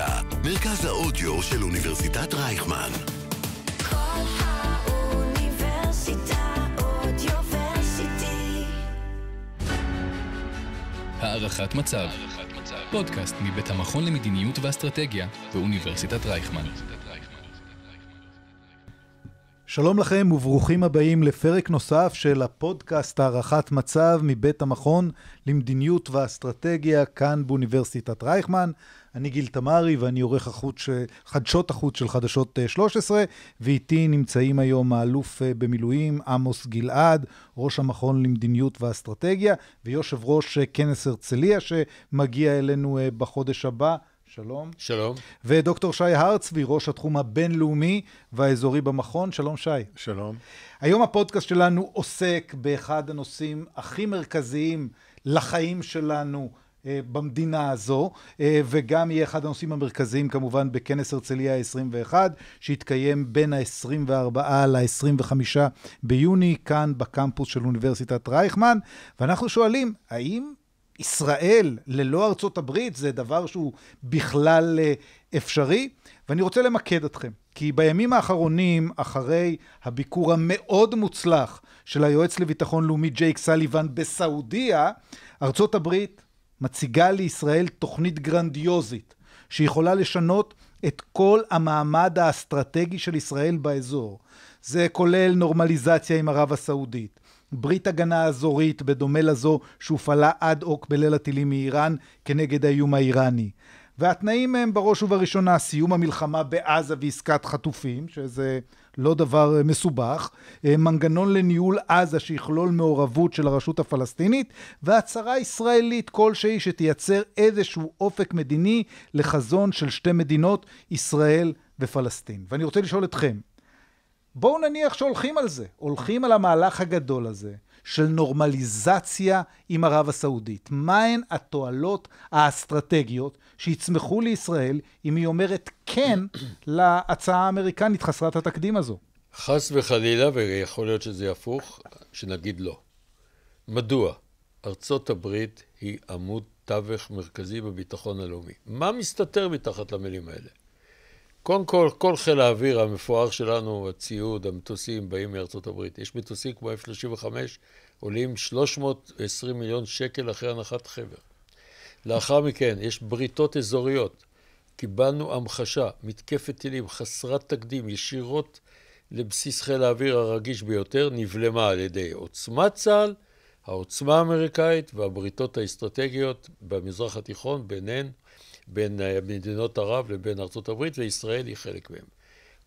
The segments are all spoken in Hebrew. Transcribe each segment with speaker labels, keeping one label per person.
Speaker 1: הידע, מרכז האודיו של אוניברסיטת רייכמן. כל האוניברסיטה אודיוורסיטי. הערכת מצב,
Speaker 2: פודקאסט מבית המכון למדיניות ואסטרטגיה באוניברסיטת רייכמן. שלום לכם וברוכים הבאים לפרק נוסף של הפודקאסט הערכת מצב מבית המכון למדיניות ואסטרטגיה כאן באוניברסיטת רייכמן. אני גיל תמרי ואני עורך החוץ, חדשות החוץ של חדשות 13, אה, ואיתי נמצאים היום האלוף אה, במילואים עמוס גלעד, ראש המכון למדיניות ואסטרטגיה, ויושב ראש אה, כנס הרצליה שמגיע אלינו בחודש הבא. שלום. שלום. ודוקטור שי הרצבי, ראש התחום הבינלאומי והאזורי במכון. שלום, שי. שלום. היום הפודקאסט שלנו עוסק באחד הנושאים הכי מרכזיים לחיים שלנו, אה, במדינה הזו, אה, וגם יהיה אחד הנושאים המרכזיים כמובן בכנס הרצליה ה-21, שיתקיים בין ה-24 ל-25 ביוני, כאן בקמפוס של אוניברסיטת רייכמן, ואנחנו שואלים, האם ישראל ללא ארצות הברית זה דבר שהוא בכלל אה, אפשרי. ואני רוצה למקד אתכם, כי בימים האחרונים, אחרי הביקור המאוד מוצלח של היועץ לביטחון לאומי ג'ייק סליבן בסעודיה, ארצות הברית מציגה לישראל תוכנית גרנדיוזית שיכולה לשנות את כל המעמד האסטרטגי של ישראל באזור. זה כולל נורמליזציה עם ערב הסעודית. ברית הגנה אזורית בדומה לזו שהופעלה עד אוק בליל הטילים מאיראן כנגד האיום האיראני. והתנאים הם בראש ובראשונה סיום המלחמה בעזה ועסקת חטופים, שזה לא דבר אה, מסובך, אה, מנגנון לניהול עזה שיכלול מעורבות של הרשות הפלסטינית, והצהרה ישראלית כלשהי שתייצר איזשהו אופק מדיני לחזון של שתי מדינות, ישראל ופלסטין. ואני רוצה לשאול אתכם, בואו נניח שהולכים על זה, הולכים על המהלך הגדול הזה של נורמליזציה עם ערב הסעודית. מהן התועלות האסטרטגיות שיצמחו לישראל אם היא אומרת כן להצעה האמריקנית חסרת התקדים הזו?
Speaker 3: חס וחלילה, ויכול להיות שזה יהפוך, שנגיד לא. מדוע? ארצות הברית היא עמוד תווך מרכזי בביטחון הלאומי. מה מסתתר מתחת למילים האלה? קודם כל, כל חיל האוויר המפואר שלנו, הציוד, המטוסים, באים מארצות הברית. יש מטוסים כמו F-35, עולים 320 מיליון שקל אחרי הנחת חבר. לאחר מכן, יש בריתות אזוריות. קיבלנו המחשה, מתקפת טילים חסרת תקדים, ישירות לבסיס חיל האוויר הרגיש ביותר, נבלמה על ידי עוצמת צה"ל, העוצמה האמריקאית והבריתות האסטרטגיות במזרח התיכון, ביניהן בין אה, מדינות ערב לבין ארצות הברית, וישראל היא חלק מהם.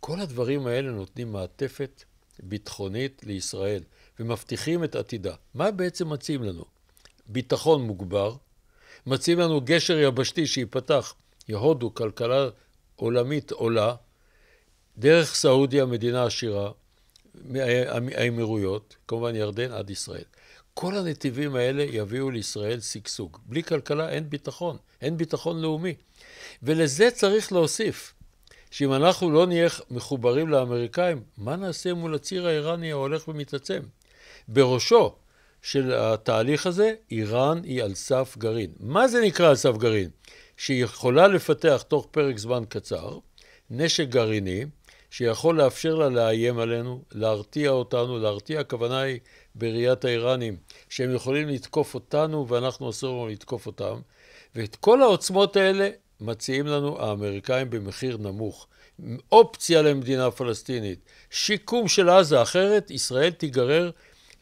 Speaker 3: כל הדברים האלה נותנים מעטפת ביטחונית לישראל, ומבטיחים את עתידה. מה בעצם מציעים לנו? ביטחון מוגבר, מציעים לנו גשר יבשתי שייפתח, יהודו, כלכלה עולמית עולה, דרך סעודיה, מדינה עשירה, אה, האמירויות, כמובן ירדן עד ישראל. כל הנתיבים האלה יביאו לישראל שגשוג. בלי כלכלה אין ביטחון, אין ביטחון לאומי. ולזה צריך להוסיף, שאם אנחנו לא נהיה מחוברים לאמריקאים, מה נעשה מול הציר האיראני ההולך ומתעצם? בראשו של התהליך הזה, איראן היא על סף גרעין. מה זה נקרא על סף גרעין? שהיא יכולה לפתח תוך פרק זמן קצר נשק גרעיני, שיכול לאפשר לה לאיים עלינו, להרתיע אותנו, להרתיע הכוונה היא בראיית האיראנים, שהם יכולים לתקוף אותנו ואנחנו אסור לנו לתקוף אותם, ואת כל העוצמות האלה מציעים לנו האמריקאים במחיר נמוך. אופציה למדינה פלסטינית, שיקום של עזה, אחרת ישראל תיגרר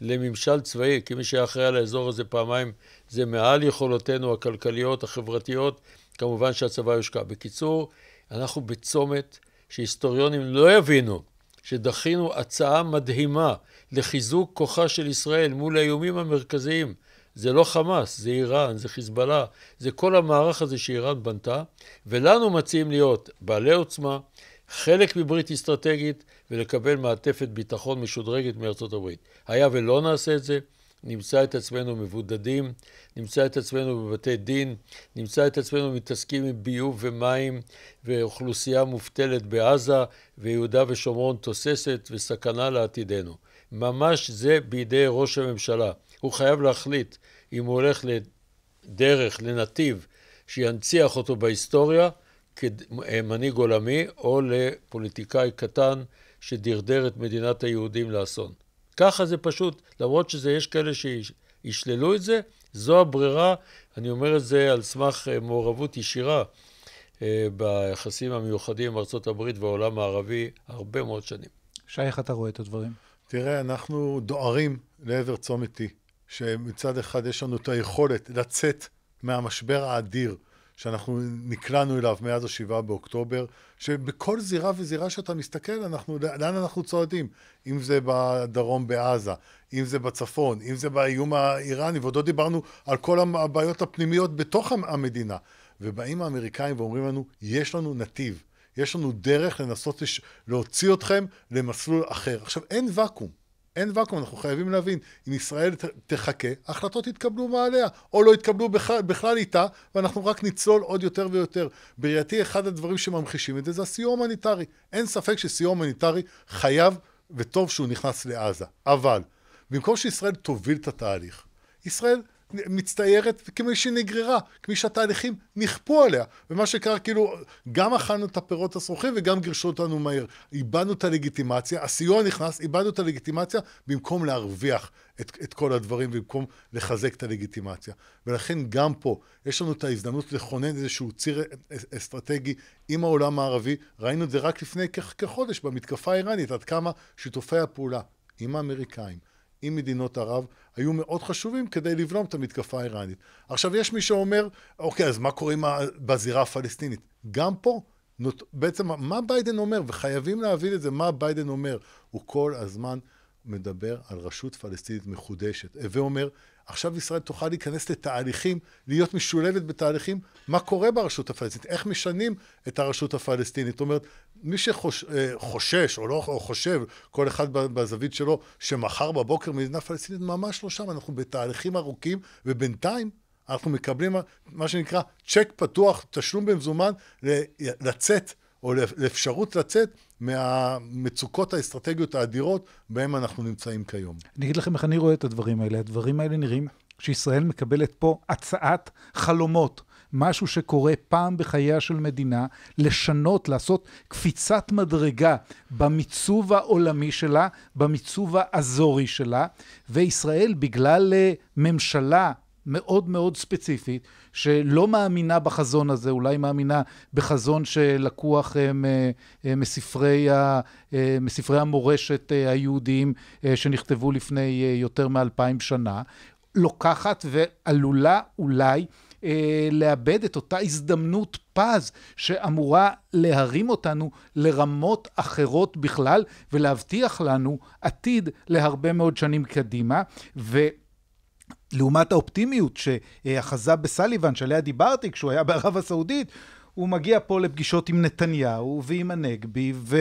Speaker 3: לממשל צבאי, כי מי שהיה אחראי על האזור הזה פעמיים זה מעל יכולותינו הכלכליות, החברתיות, כמובן שהצבא יושקע. בקיצור, אנחנו בצומת שהיסטוריונים לא יבינו שדחינו הצעה מדהימה לחיזוק כוחה של ישראל מול האיומים המרכזיים. זה לא חמאס, זה איראן, זה חיזבאללה, זה כל המערך הזה שאיראן בנתה, ולנו מציעים להיות בעלי עוצמה, חלק מברית אסטרטגית ולקבל מעטפת ביטחון משודרגת מארצות הברית. היה ולא נעשה את זה, נמצא את עצמנו מבודדים, נמצא את עצמנו בבתי דין, נמצא את עצמנו מתעסקים עם ביוב ומים ואוכלוסייה מובטלת בעזה ויהודה ושומרון תוססת וסכנה לעתידנו. ממש זה בידי ראש הממשלה. הוא חייב להחליט אם הוא הולך לדרך, לנתיב, שינציח אותו בהיסטוריה כמנהיג אה, עולמי, או לפוליטיקאי קטן שדרדר את מדינת היהודים לאסון. ככה זה פשוט, למרות שזה, יש כאלה שישללו את זה, זו הברירה. אני אומר את זה על סמך אה, מעורבות ישירה אה, ביחסים המיוחדים עם ארה"ב והעולם הערבי הרבה מאוד שנים.
Speaker 1: שי, איך אתה רואה את הדברים? תראה, אנחנו דוהרים לעבר צומת T, שמצד אחד יש לנו את היכולת לצאת מהמשבר האדיר שאנחנו נקלענו אליו מאז השבעה באוקטובר, שבכל זירה וזירה שאתה מסתכל, אנחנו, לאן אנחנו צועדים? אם זה בדרום בעזה, אם זה בצפון, אם זה באיום האיראני, ועוד לא דיברנו על כל הבעיות הפנימיות בתוך המדינה. ובאים האמריקאים ואומרים לנו, יש לנו נתיב, יש לנו דרך לנסות לש... להוציא אתכם למסלול אחר. עכשיו, אין ואקום. אין ואקום, אנחנו חייבים להבין, אם ישראל תחכה, ההחלטות יתקבלו מעליה, או לא יתקבלו בכלל, בכלל איתה, ואנחנו רק נצלול עוד יותר ויותר. בראייתי, אחד הדברים שממחישים את זה, זה הסיוע ההומניטרי. אין ספק שסיוע הומניטרי חייב, וטוב שהוא נכנס לעזה. אבל, במקום שישראל תוביל את התהליך, ישראל מצטיירת כמי שנגררה, כמי שהתהליכים נכפו עליה. ומה שקרה, כאילו, גם אכלנו את הפירות הסרוכים וגם גירשו אותנו מהר. איבדנו את הלגיטימציה, הסיוע נכנס, איבדנו את הלגיטימציה, במקום להרוויח את, את כל הדברים, במקום לחזק את הלגיטימציה. ולכן גם פה, יש לנו את ההזדמנות לכונן איזשהו ציר אסטרטגי עם העולם הערבי. ראינו את זה רק לפני כחודש במתקפה האיראנית, עד כמה שיתופי הפעולה עם האמריקאים. עם מדינות ערב היו מאוד חשובים כדי לבלום את המתקפה האיראנית. עכשיו, יש מי שאומר, אוקיי, אז מה קורה בזירה הפלסטינית? גם פה, נוט... בעצם, מה ביידן אומר? וחייבים להבין את זה, מה ביידן אומר? הוא כל הזמן מדבר על רשות פלסטינית מחודשת. הווה אומר, עכשיו ישראל תוכל להיכנס לתהליכים, להיות משולבת בתהליכים, מה קורה ברשות הפלסטינית, איך משנים את הרשות הפלסטינית. זאת אומרת, מי שחושש אה, או, לא, או חושב, כל אחד בזווית שלו, שמחר בבוקר מדינה פלסטינית, ממש לא שם. אנחנו בתהליכים ארוכים, ובינתיים אנחנו מקבלים מה שנקרא צ'ק פתוח, תשלום במזומן, לצאת, או לאפשרות לצאת מהמצוקות האסטרטגיות האדירות בהן אנחנו נמצאים כיום.
Speaker 2: אני אגיד לכם איך אני רואה את הדברים האלה. הדברים האלה נראים שישראל מקבלת פה הצעת חלומות. משהו שקורה פעם בחייה של מדינה, לשנות, לעשות קפיצת מדרגה במיצוב העולמי שלה, במיצוב האזורי שלה, וישראל בגלל אה, ממשלה מאוד מאוד ספציפית, שלא מאמינה בחזון הזה, אולי מאמינה בחזון שלקוח אה, אה, מספרי, ה, מספרי המורשת היהודיים שנכתבו לפני יותר מאלפיים שנה, לוקחת ועלולה אולי אה, לאבד את אותה הזדמנות פז שאמורה להרים אותנו לרמות אחרות בכלל ולהבטיח לנו עתיד להרבה מאוד שנים קדימה. ו... לעומת האופטימיות שאחזה בסליבן, שעליה דיברתי כשהוא היה בערב הסעודית, הוא מגיע פה לפגישות עם נתניהו ועם הנגבי, ו...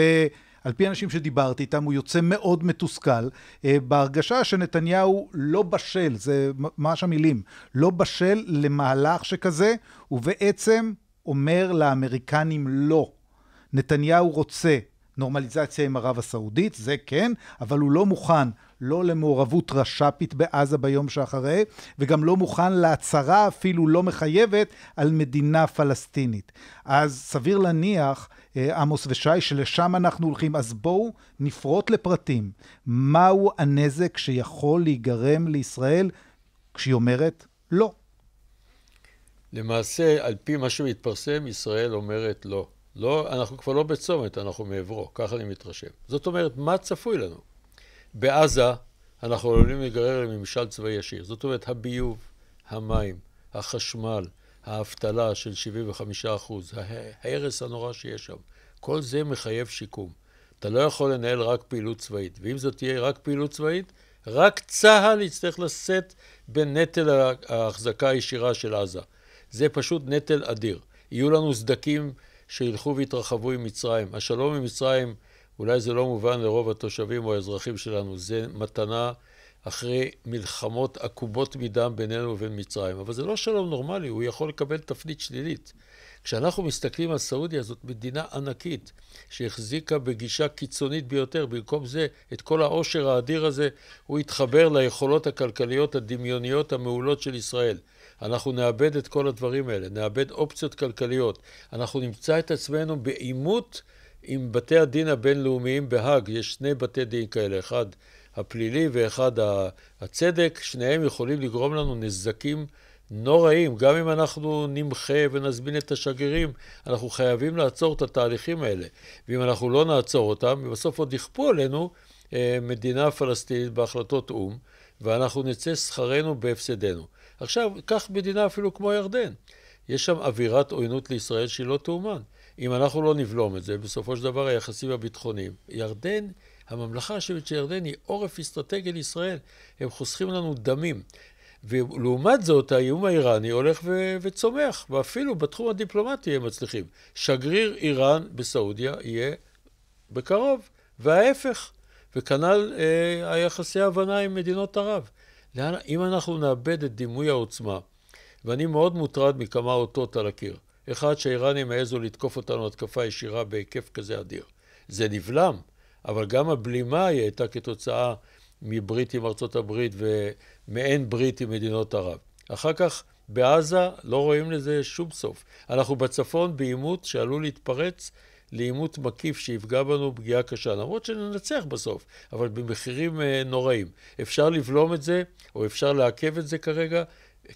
Speaker 2: על פי אנשים שדיברתי איתם, הוא יוצא מאוד מתוסכל, אה, בהרגשה שנתניהו לא בשל, זה ממש המילים, לא בשל למהלך שכזה, ובעצם אומר לאמריקנים לא. נתניהו רוצה נורמליזציה עם ערב הסעודית, זה כן, אבל הוא לא מוכן לא למעורבות רש"פית בעזה ביום שאחרי, וגם לא מוכן להצהרה אפילו לא מחייבת על מדינה פלסטינית. אז סביר להניח, אה, עמוס ושי, שלשם אנחנו הולכים. אז בואו נפרוט לפרטים. מהו הנזק שיכול להיגרם לישראל כשהיא אומרת לא?
Speaker 3: למעשה, על פי מה שמתפרסם, ישראל אומרת לא. לא, אנחנו כבר לא בצומת, אנחנו מעברו, ככה אני מתרשם. זאת אומרת, מה צפוי לנו? בעזה אנחנו עלולים להיגרר לממשל צבאי ישיר. זאת אומרת, הביוב, המים, החשמל, האבטלה של 75%, ההרס הנורא שיש שם, כל זה מחייב שיקום. אתה לא יכול לנהל רק פעילות צבאית. ואם זאת תהיה רק פעילות צבאית, רק צה"ל יצטרך לשאת בנטל ההחזקה הישירה של עזה. זה פשוט נטל אדיר. יהיו לנו סדקים שילכו ויתרחבו עם מצרים. השלום עם מצרים אולי זה לא מובן לרוב התושבים או האזרחים שלנו, זה מתנה אחרי מלחמות עקובות מדם בינינו ובין מצרים. אבל זה לא שלום נורמלי, הוא יכול לקבל תפנית שלילית. כשאנחנו מסתכלים על סעודיה, זאת מדינה ענקית שהחזיקה בגישה קיצונית ביותר. במקום זה, את כל העושר האדיר הזה, הוא התחבר ליכולות הכלכליות הדמיוניות המעולות של ישראל. אנחנו נאבד את כל הדברים האלה, נאבד אופציות כלכליות. אנחנו נמצא את עצמנו בעימות עם בתי הדין הבינלאומיים בהאג, יש שני בתי דין כאלה, אחד הפלילי ואחד הצדק, שניהם יכולים לגרום לנו נזקים נוראים. גם אם אנחנו נמחה ונזמין את השגרירים, אנחנו חייבים לעצור את התהליכים האלה. ואם אנחנו לא נעצור אותם, בסוף עוד יכפו עלינו אה, מדינה פלסטינית בהחלטות או"ם, ואנחנו נצא שכרנו בהפסדנו. עכשיו, קח מדינה אפילו כמו ירדן. יש שם אווירת עוינות לישראל שהיא לא תאומן. אם אנחנו לא נבלום את זה, בסופו של דבר היחסים הביטחוניים. ירדן, הממלכה השבט של ירדן היא עורף אסטרטגי לישראל. הם חוסכים לנו דמים. ולעומת זאת, האיום האיראני הולך ו- וצומח, ואפילו בתחום הדיפלומטי הם מצליחים. שגריר איראן בסעודיה יהיה בקרוב, וההפך, וכנ"ל אה, היחסי ההבנה עם מדינות ערב. לאן, אם אנחנו נאבד את דימוי העוצמה, ואני מאוד מוטרד מכמה אותות על הקיר, אחד, שהאיראנים העזו לתקוף אותנו התקפה ישירה בהיקף כזה אדיר. זה נבלם, אבל גם הבלימה היא הייתה כתוצאה מברית עם ארצות הברית ומעין ברית עם מדינות ערב. אחר כך בעזה לא רואים לזה שום סוף. אנחנו בצפון בעימות שעלול להתפרץ לעימות מקיף שיפגע בנו פגיעה קשה, למרות שננצח בסוף, אבל במחירים אה, נוראים. אפשר לבלום את זה, או אפשר לעכב את זה כרגע,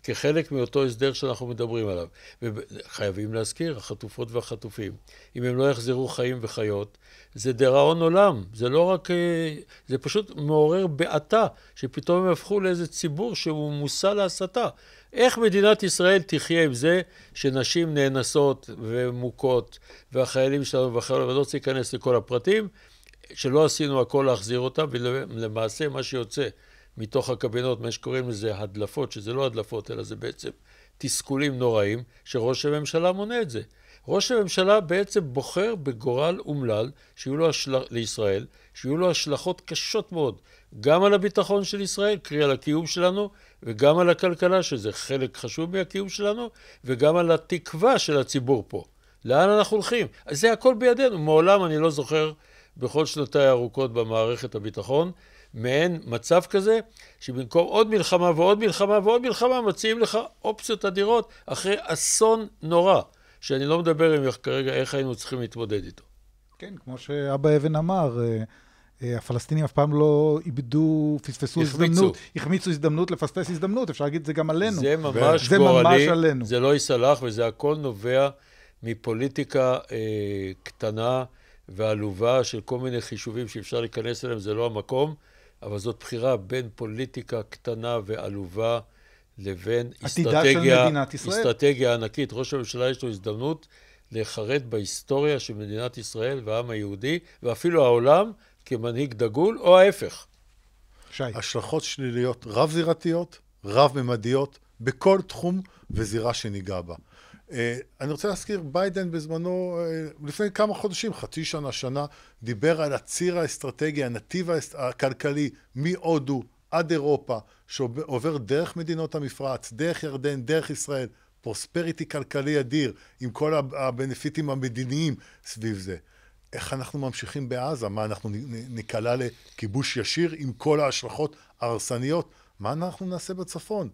Speaker 3: כחלק מאותו הסדר שאנחנו מדברים עליו. וחייבים להזכיר, החטופות והחטופים, אם הם לא יחזרו חיים וחיות, זה דיראון עולם, זה לא רק... אה, זה פשוט מעורר בעתה, שפתאום הם הפכו לאיזה ציבור שהוא מושא להסתה. איך מדינת ישראל תחיה עם זה שנשים נאנסות ומוכות, והחיילים שלנו והחיילים, ואני לא רוצה להיכנס לכל הפרטים, שלא עשינו הכל להחזיר אותם, ולמעשה מה שיוצא מתוך הקבינות, מה שקוראים לזה הדלפות, שזה לא הדלפות, אלא זה בעצם תסכולים נוראים, שראש הממשלה מונה את זה. ראש הממשלה בעצם בוחר בגורל אומלל שיהיו לו השל... לישראל, שיהיו לו השלכות קשות מאוד, גם על הביטחון של ישראל, קרי על הקיום שלנו, וגם על הכלכלה, שזה חלק חשוב מהקיום שלנו, וגם על התקווה של הציבור פה. לאן אנחנו הולכים? זה הכל בידינו. מעולם אני לא זוכר בכל שנותיי הארוכות במערכת הביטחון מעין מצב כזה, שבמקום עוד מלחמה ועוד מלחמה ועוד מלחמה, מציעים לך אופציות אדירות אחרי אסון נורא, שאני לא מדבר עם כרגע איך היינו צריכים להתמודד איתו.
Speaker 2: כן, כמו שאבא אבן אמר, אה, אה, הפלסטינים אף פעם לא איבדו, פספסו יחמיצו. הזדמנות, החמיצו הזדמנות לפספס הזדמנות, אפשר להגיד את זה גם עלינו. זה ממש זה גורלי, ממש עלינו.
Speaker 3: זה לא ייסלח, וזה הכל נובע מפוליטיקה אה, קטנה ועלובה של כל מיני חישובים שאפשר להיכנס אליהם, זה לא המקום. אבל זאת בחירה בין פוליטיקה קטנה ועלובה לבין אסטרטגיה, אסטרטגיה ענקית. ראש הממשלה יש לו הזדמנות להיחרט בהיסטוריה של מדינת ישראל והעם היהודי, ואפילו העולם, כמנהיג דגול, או ההפך.
Speaker 1: שי. השלכות שליליות רב-זירתיות, רב-ממדיות, בכל תחום וזירה שניגע בה. אה, אני רוצה להזכיר, ביידן בזמנו, אה, לפני כמה חודשים, חצי שנה, שנה, דיבר על הציר האסטרטגי, הנתיב הכלכלי מהודו עד אירופה, שעובר דרך מדינות המפרץ, דרך ירדן, דרך ישראל, פרוספריטי כלכלי אדיר, עם כל הבנפיטים המדיניים סביב זה. איך אנחנו ממשיכים בעזה? מה, אנחנו ניקלע לכיבוש ישיר עם כל ההשלכות ההרסניות? מה אנחנו נעשה בצפון?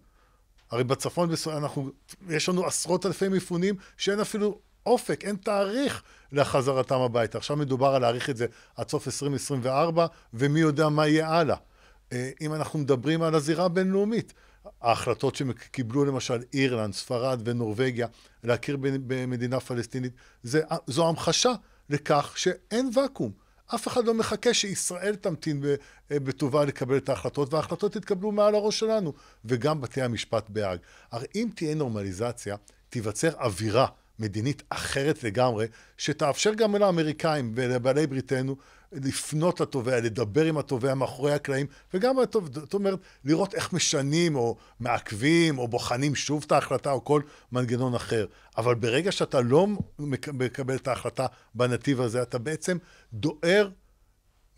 Speaker 1: הרי בצפון אנחנו, יש לנו עשרות אלפי מפונים שאין אפילו אופק, אין תאריך לחזרתם הביתה. עכשיו מדובר על להאריך את זה עד סוף 2024, ומי יודע מה יהיה הלאה. אה, אם אנחנו מדברים על הזירה הבינלאומית, ההחלטות שקיבלו למשל אירלנד, ספרד ונורבגיה להכיר במדינה פלסטינית, זה, זו המחשה לכך שאין ואקום. אף אחד לא מחכה שישראל תמתין אה, בטובה לקבל את ההחלטות, וההחלטות יתקבלו מעל הראש שלנו, וגם בתי המשפט בהאג. הרי אם תהיה נורמליזציה, תיווצר אווירה מדינית אחרת לגמרי, שתאפשר גם לאמריקאים ולבעלי בריתנו לפנות לתובע, לדבר עם התובע מאחורי הקלעים, וגם, זאת אומרת, לראות איך משנים או מעכבים או בוחנים שוב את ההחלטה או כל מנגנון אחר. אבל ברגע שאתה לא מקבל את ההחלטה בנתיב הזה, אתה בעצם דוהר,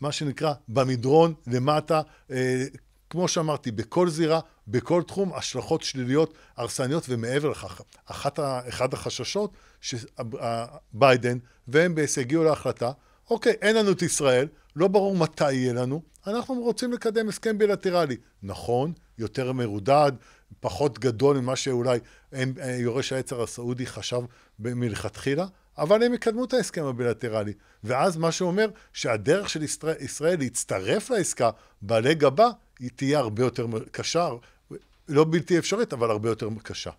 Speaker 1: מה שנקרא, במדרון למטה, אה, כמו שאמרתי, בכל זירה, בכל תחום, השלכות שליליות הרסניות, ומעבר לכך, אחת, אחד החששות שביידן והם הגיעו להחלטה, אוקיי, אין לנו את ישראל, לא ברור מתי יהיה לנו, אנחנו רוצים לקדם הסכם בילטרלי. נכון, יותר מרודד, פחות גדול ממה שאולי אה, יורש העצר הסעודי חשב מלכתחילה, אבל הם יקדמו את ההסכם הבילטרלי. ואז מה שאומר שהדרך של ישראל, ישראל להצטרף לעסקה בעלי הבא, היא תהיה הרבה יותר קשה, לא בלתי אפשרית, אבל הרבה יותר קשה.